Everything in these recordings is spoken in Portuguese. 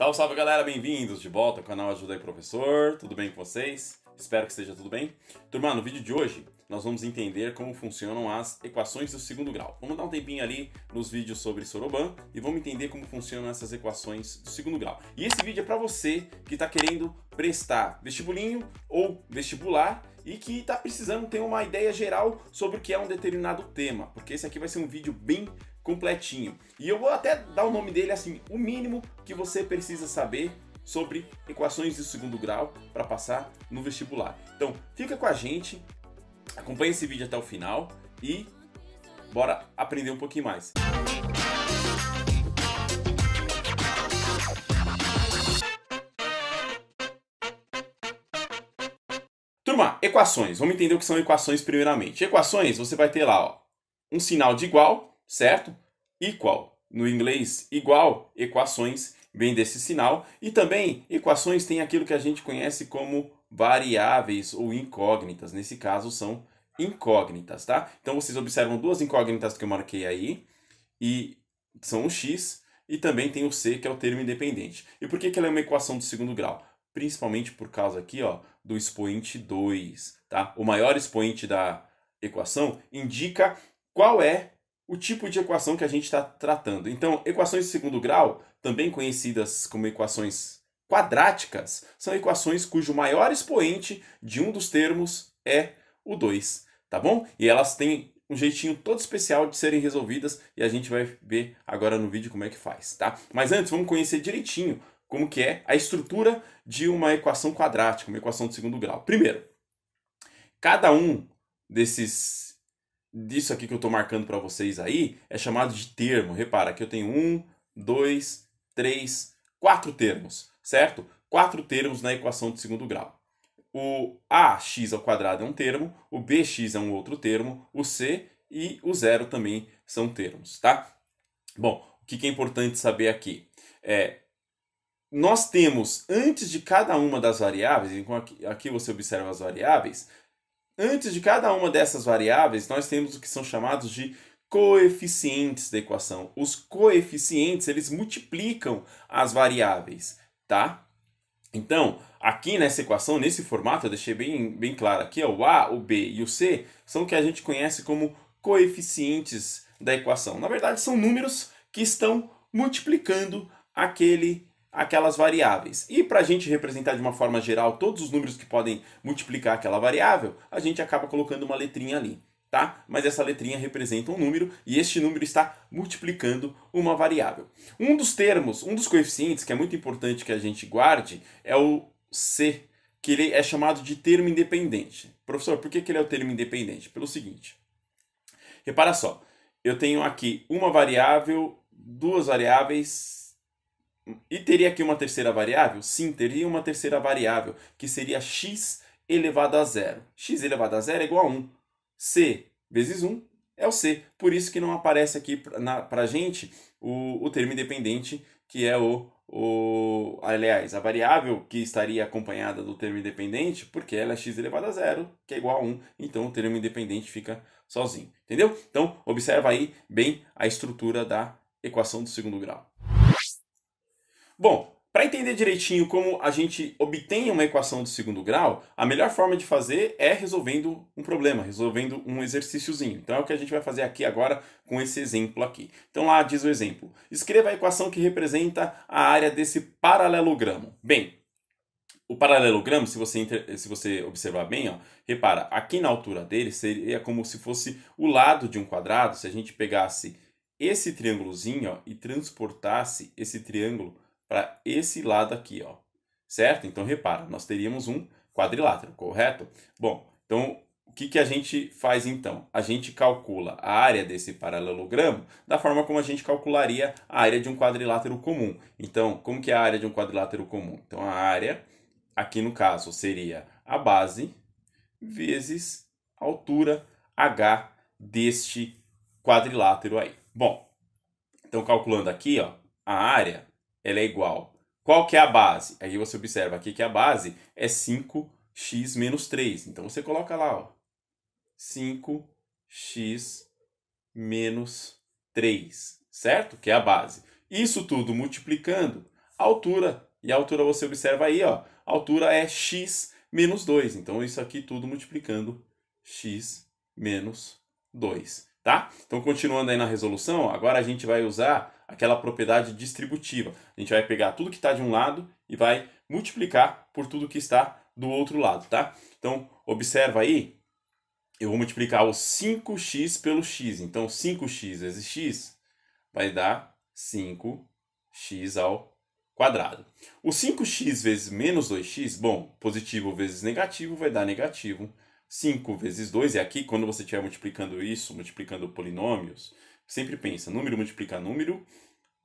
Salve, salve galera, bem-vindos de volta ao canal Ajuda aí Professor, tudo bem com vocês? Espero que esteja tudo bem. Turma, no vídeo de hoje nós vamos entender como funcionam as equações do segundo grau. Vamos dar um tempinho ali nos vídeos sobre Soroban e vamos entender como funcionam essas equações do segundo grau. E esse vídeo é para você que está querendo prestar vestibulinho ou vestibular e que está precisando ter uma ideia geral sobre o que é um determinado tema, porque esse aqui vai ser um vídeo bem completinho. E eu vou até dar o nome dele assim, o mínimo que você precisa saber sobre equações de segundo grau para passar no vestibular. Então, fica com a gente, acompanha esse vídeo até o final e bora aprender um pouquinho mais. Turma, equações. Vamos entender o que são equações primeiramente. Equações, você vai ter lá ó, um sinal de igual certo? Equal. No inglês, igual, equações vem desse sinal. E também, equações têm aquilo que a gente conhece como variáveis ou incógnitas. Nesse caso, são incógnitas, tá? Então, vocês observam duas incógnitas que eu marquei aí, e são o x, e também tem o c, que é o termo independente. E por que, que ela é uma equação do segundo grau? Principalmente por causa aqui, ó, do expoente 2, tá? O maior expoente da equação indica qual é o tipo de equação que a gente está tratando. Então, equações de segundo grau, também conhecidas como equações quadráticas, são equações cujo maior expoente de um dos termos é o 2, tá bom? E elas têm um jeitinho todo especial de serem resolvidas e a gente vai ver agora no vídeo como é que faz, tá? Mas antes, vamos conhecer direitinho como que é a estrutura de uma equação quadrática, uma equação de segundo grau. Primeiro, cada um desses disso aqui que eu estou marcando para vocês aí é chamado de termo. Repara que eu tenho um, dois, três, quatro termos, certo? Quatro termos na equação de segundo grau. O ax ao quadrado é um termo, o bx é um outro termo, o c e o zero também são termos, tá? Bom, o que é importante saber aqui é nós temos antes de cada uma das variáveis, então aqui você observa as variáveis, Antes de cada uma dessas variáveis, nós temos o que são chamados de coeficientes da equação. Os coeficientes, eles multiplicam as variáveis, tá? Então, aqui nessa equação, nesse formato, eu deixei bem, bem claro aqui, ó, o A, o B e o C são o que a gente conhece como coeficientes da equação. Na verdade, são números que estão multiplicando aquele aquelas variáveis. E para a gente representar de uma forma geral todos os números que podem multiplicar aquela variável, a gente acaba colocando uma letrinha ali, tá? Mas essa letrinha representa um número e este número está multiplicando uma variável. Um dos termos, um dos coeficientes que é muito importante que a gente guarde é o C, que ele é chamado de termo independente. Professor, por que, que ele é o termo independente? Pelo seguinte, repara só, eu tenho aqui uma variável, duas variáveis, e teria aqui uma terceira variável? Sim, teria uma terceira variável, que seria x elevado a zero. x elevado a zero é igual a 1. c vezes 1 é o c. Por isso que não aparece aqui para a gente o, o termo independente, que é o, o... Aliás, a variável que estaria acompanhada do termo independente, porque ela é x elevado a zero, que é igual a 1. Então, o termo independente fica sozinho. Entendeu? Então, observa aí bem a estrutura da equação do segundo grau. Bom, para entender direitinho como a gente obtém uma equação do segundo grau, a melhor forma de fazer é resolvendo um problema, resolvendo um exercíciozinho. Então é o que a gente vai fazer aqui agora com esse exemplo aqui. Então lá diz o exemplo. Escreva a equação que representa a área desse paralelogramo. Bem, o paralelogramo, se você, se você observar bem, ó, repara, aqui na altura dele seria como se fosse o lado de um quadrado, se a gente pegasse esse triângulozinho ó, e transportasse esse triângulo para esse lado aqui, ó. Certo? Então repara, nós teríamos um quadrilátero, correto? Bom, então o que, que a gente faz então? A gente calcula a área desse paralelogramo da forma como a gente calcularia a área de um quadrilátero comum. Então, como que é a área de um quadrilátero comum? Então a área, aqui no caso, seria a base vezes a altura h deste quadrilátero aí. Bom, então calculando aqui, ó, a área ela é igual. Qual que é a base? Aí você observa aqui que é a base é 5x menos 3. Então você coloca lá, ó, 5x menos 3, certo? Que é a base. Isso tudo multiplicando a altura. E a altura você observa aí, ó, a altura é x menos 2. Então isso aqui tudo multiplicando x menos 2 tá? Então, continuando aí na resolução, agora a gente vai usar aquela propriedade distributiva. A gente vai pegar tudo que está de um lado e vai multiplicar por tudo que está do outro lado, tá? Então, observa aí, eu vou multiplicar o 5x pelo x. Então, 5x vezes x vai dar 5x ao quadrado. O 5x vezes menos 2x, bom, positivo vezes negativo vai dar negativo 5 vezes 2, e aqui quando você estiver multiplicando isso, multiplicando polinômios, sempre pensa, número multiplica número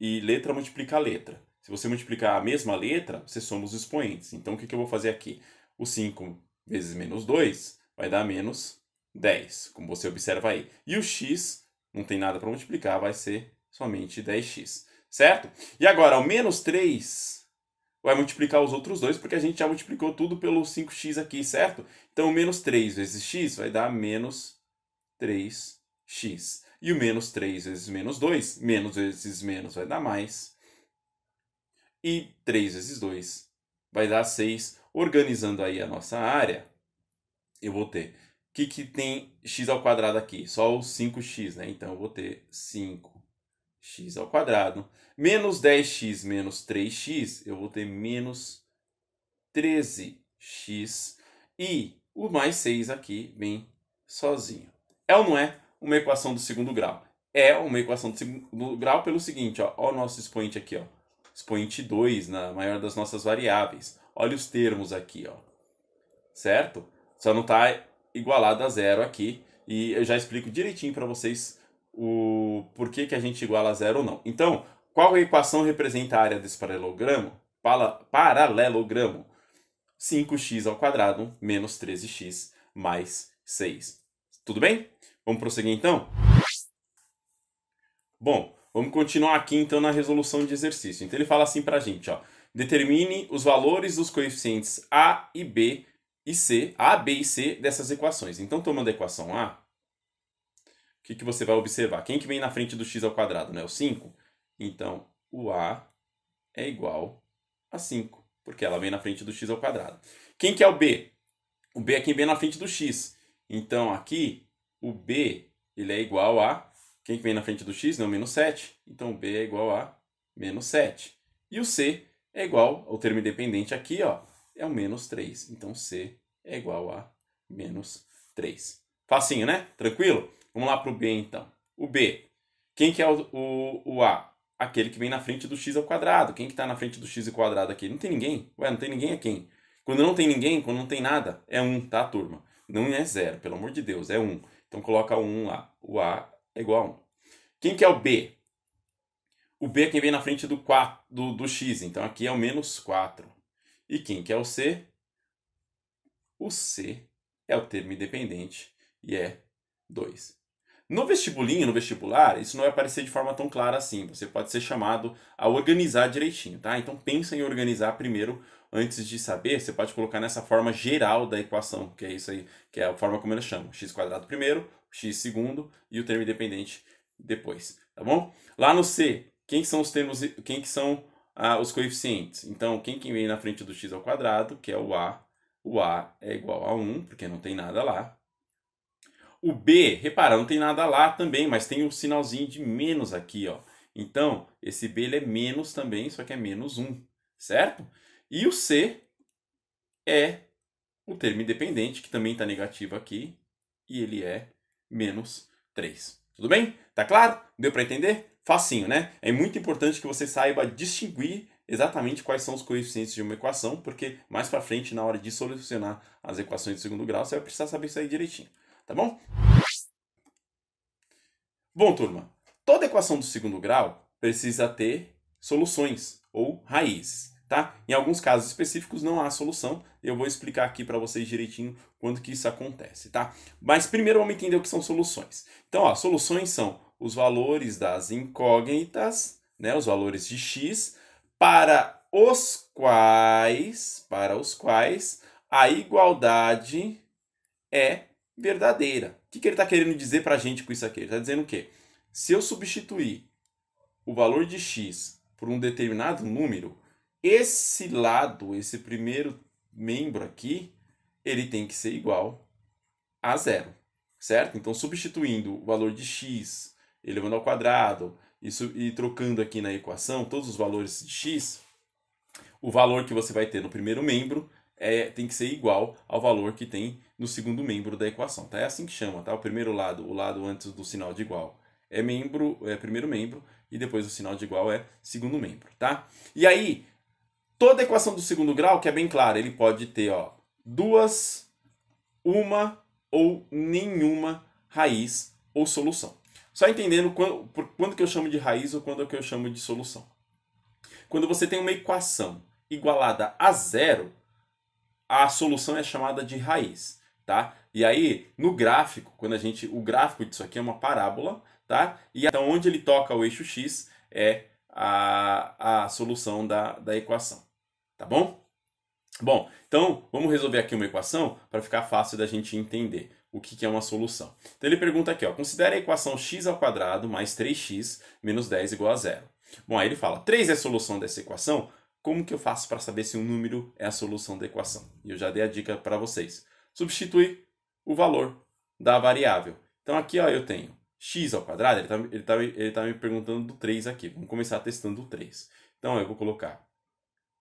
e letra multiplica letra. Se você multiplicar a mesma letra, você soma os expoentes. Então, o que, que eu vou fazer aqui? O 5 vezes menos 2 vai dar menos 10, como você observa aí. E o x não tem nada para multiplicar, vai ser somente 10x, certo? E agora, o menos 3 vai multiplicar os outros dois, porque a gente já multiplicou tudo pelo 5x aqui, certo? Então, menos 3 vezes x vai dar menos 3x. E o menos 3 vezes menos 2, menos vezes menos vai dar mais. E 3 vezes 2 vai dar 6. Organizando aí a nossa área, eu vou ter... O que, que tem x ao quadrado aqui? Só o 5x, né? Então, eu vou ter 5 x ao quadrado. Menos 10x menos 3x, eu vou ter menos 13x. E o mais 6 aqui vem sozinho. É ou não é uma equação do segundo grau? É uma equação do segundo grau pelo seguinte, ó, o nosso expoente aqui, ó. Expoente 2 na maior das nossas variáveis. Olha os termos aqui, ó. Certo? Só não está igualado a zero aqui. E eu já explico direitinho para vocês o por que a gente iguala a zero ou não. Então, qual a equação representa a área desse paralelogramo? Paralelogramo. 5x ao quadrado menos 13x mais 6. Tudo bem? Vamos prosseguir então? Bom, vamos continuar aqui então na resolução de exercício. Então ele fala assim a gente, ó. Determine os valores dos coeficientes A e B e C, A, B e C dessas equações. Então tomando a equação A, o que, que você vai observar? Quem que vem na frente do x ao quadrado? Né? O 5. Então, o a é igual a 5, porque ela vem na frente do x ao quadrado. Quem que é o b? O b é quem vem na frente do x. Então, aqui, o b ele é igual a... Quem que vem na frente do x? Não, né? menos 7. Então, o b é igual a menos 7. E o c é igual ao termo independente aqui, ó, é o menos 3. Então, c é igual a menos 3. Facinho, né? Tranquilo? Vamos lá para o B então. O B. Quem que é o, o, o A? Aquele que vem na frente do x ao quadrado. Quem que está na frente do x ao quadrado aqui? Não tem ninguém. Ué, não tem ninguém é quem? Quando não tem ninguém, quando não tem nada, é 1, tá, turma? Não é zero, pelo amor de Deus, é 1. Então coloca o 1 lá. O A é igual a 1. Quem que é o B? O B é quem vem na frente do, 4, do, do x, então aqui é o menos 4. E quem que é o C? O C é o termo independente e é 2. No vestibulinho, no vestibular, isso não vai aparecer de forma tão clara assim. Você pode ser chamado a organizar direitinho, tá? Então pensa em organizar primeiro antes de saber. Você pode colocar nessa forma geral da equação, que é isso aí, que é a forma como eles chamam. x quadrado primeiro, x segundo e o termo independente depois, tá bom? Lá no C, quem são os termos, quem que são ah, os coeficientes? Então, quem que vem na frente do x ao quadrado, que é o a, o a é igual a 1, porque não tem nada lá, o B, repara, não tem nada lá também, mas tem um sinalzinho de menos aqui, ó. Então, esse B ele é menos também, só que é menos 1, certo? E o C é o termo independente, que também está negativo aqui, e ele é menos 3. Tudo bem? Tá claro? Deu para entender? Facinho, né? É muito importante que você saiba distinguir exatamente quais são os coeficientes de uma equação, porque mais para frente, na hora de solucionar as equações de segundo grau, você vai precisar saber isso aí direitinho tá bom? Bom, turma, toda equação do segundo grau precisa ter soluções ou raízes, tá? Em alguns casos específicos não há solução, eu vou explicar aqui para vocês direitinho quando que isso acontece, tá? Mas primeiro vamos entender o que são soluções. Então, ó, soluções são os valores das incógnitas, né, os valores de x para os quais, para os quais a igualdade é verdadeira. O que, que ele está querendo dizer para a gente com isso aqui? Ele está dizendo o quê? Se eu substituir o valor de x por um determinado número, esse lado, esse primeiro membro aqui, ele tem que ser igual a zero, certo? Então, substituindo o valor de x elevando ao quadrado isso, e trocando aqui na equação todos os valores de x, o valor que você vai ter no primeiro membro é, tem que ser igual ao valor que tem no segundo membro da equação. Tá? É assim que chama, tá? O primeiro lado, o lado antes do sinal de igual, é membro, é primeiro membro, e depois o sinal de igual é segundo membro, tá? E aí, toda equação do segundo grau, que é bem clara, ele pode ter, ó, duas, uma ou nenhuma raiz ou solução. Só entendendo quando, quando que eu chamo de raiz ou quando que eu chamo de solução. Quando você tem uma equação igualada a zero, a solução é chamada de raiz tá? E aí, no gráfico, quando a gente, o gráfico disso aqui é uma parábola, tá? E então onde ele toca o eixo x é a, a solução da, da equação, tá bom? Bom, então vamos resolver aqui uma equação para ficar fácil da gente entender o que, que é uma solução. Então ele pergunta aqui, ó, considera a equação x ao quadrado mais 3x menos 10 igual a zero. Bom, aí ele fala, 3 é a solução dessa equação, como que eu faço para saber se um número é a solução da equação? E eu já dei a dica para vocês substitui o valor da variável. Então aqui ó, eu tenho x ao quadrado, ele está ele tá, ele tá me perguntando do 3 aqui. Vamos começar testando o 3. Então eu vou colocar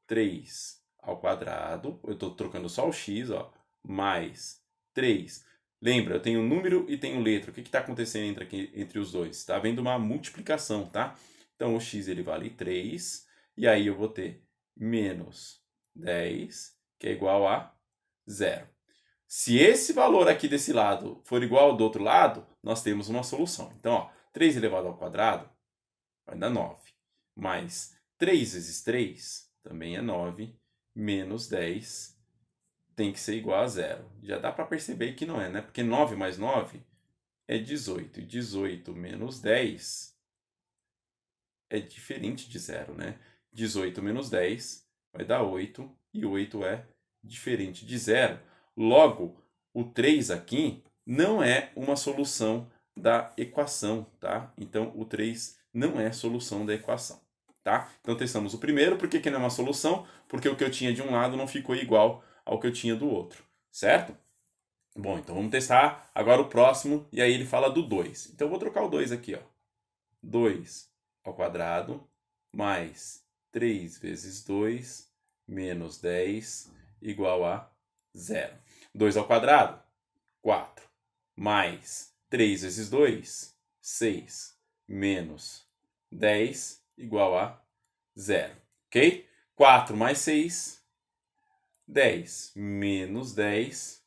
3 ao quadrado, eu estou trocando só o x, ó, mais 3. Lembra, eu tenho número e tenho letra. O que está acontecendo entre, aqui, entre os dois? Está havendo uma multiplicação, tá? Então o x ele vale 3, e aí eu vou ter menos 10, que é igual a zero. Se esse valor aqui desse lado for igual ao do outro lado, nós temos uma solução. Então, ó, 3 elevado ao quadrado vai dar 9. Mais 3 vezes 3 também é 9. Menos 10 tem que ser igual a zero. Já dá para perceber que não é, né? Porque 9 mais 9 é 18. E 18 menos 10 é diferente de zero, né? 18 menos 10 vai dar 8. E 8 é diferente de zero. Logo, o 3 aqui não é uma solução da equação, tá? Então, o 3 não é solução da equação, tá? Então, testamos o primeiro. Por que, que não é uma solução? Porque o que eu tinha de um lado não ficou igual ao que eu tinha do outro, certo? Bom, então vamos testar agora o próximo, e aí ele fala do 2. Então, eu vou trocar o 2 aqui, ó. 2 ao quadrado mais 3 vezes 2 menos 10 igual a zero. 2 ao quadrado, 4, mais 3 vezes 2, 6, menos 10, igual a 0, ok? 4 mais 6, 10, menos 10,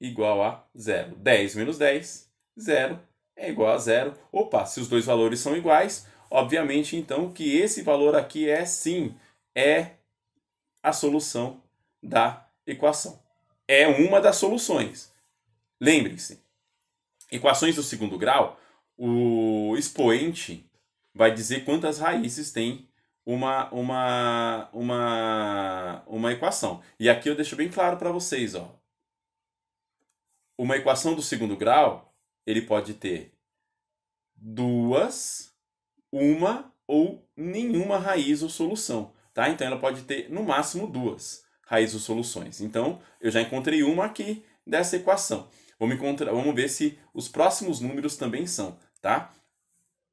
igual a 0. 10 menos 10, 0, é igual a 0. Opa, se os dois valores são iguais, obviamente então que esse valor aqui é sim, é a solução da equação é uma das soluções. lembre se equações do segundo grau, o expoente vai dizer quantas raízes tem uma, uma, uma, uma equação. E aqui eu deixo bem claro para vocês, ó. Uma equação do segundo grau, ele pode ter duas, uma ou nenhuma raiz ou solução, tá? Então ela pode ter no máximo duas raiz dos soluções. Então, eu já encontrei uma aqui dessa equação. Vamos, encontrar, vamos ver se os próximos números também são, tá?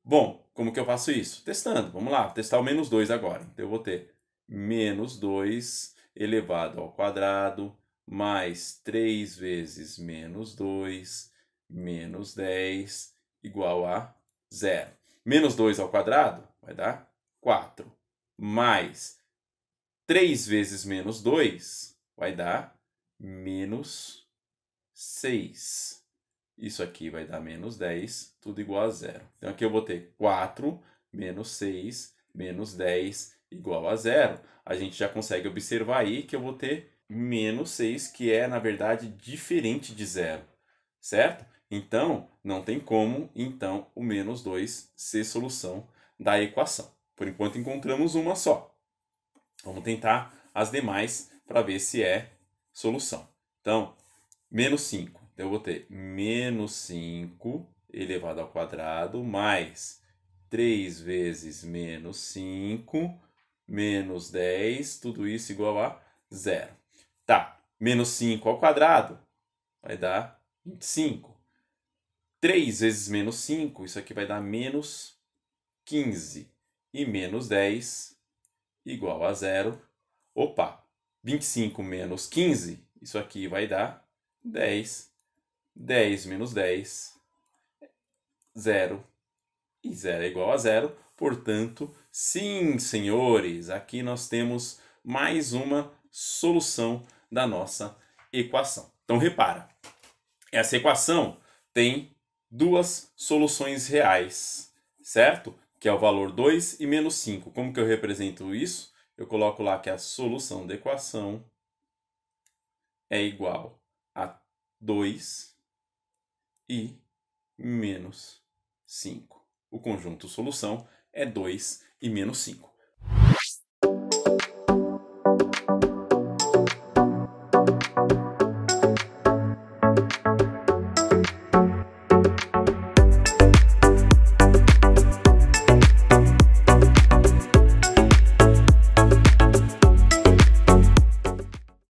Bom, como que eu faço isso? Testando, vamos lá, testar o menos 2 agora. Então, eu vou ter menos 2 elevado ao quadrado mais 3 vezes menos 2 menos 10 igual a zero. Menos 2 ao quadrado vai dar 4. Mais 3 vezes menos 2 vai dar menos 6. Isso aqui vai dar menos 10, tudo igual a zero. Então aqui eu vou ter 4 menos 6 menos 10 igual a zero. A gente já consegue observar aí que eu vou ter menos 6, que é, na verdade, diferente de zero, certo? Então, não tem como, então, o menos 2 ser solução da equação. Por enquanto, encontramos uma só. Vamos tentar as demais para ver se é solução. Então, menos 5. Então, eu vou ter menos 5 elevado ao quadrado mais 3 vezes menos 5 menos 10, tudo isso igual a zero. Tá, menos 5 ao quadrado vai dar 25. 3 vezes menos 5, isso aqui vai dar menos 15. E menos 10 igual a zero. Opa, 25 menos 15, isso aqui vai dar 10. 10 menos 10, 0. E 0 é igual a zero. Portanto, sim, senhores, aqui nós temos mais uma solução da nossa equação. Então, repara, essa equação tem duas soluções reais, certo? que é o valor 2, e menos 5. Como que eu represento isso? Eu coloco lá que a solução da equação é igual a 2 e menos 5. O conjunto solução é 2 e menos 5.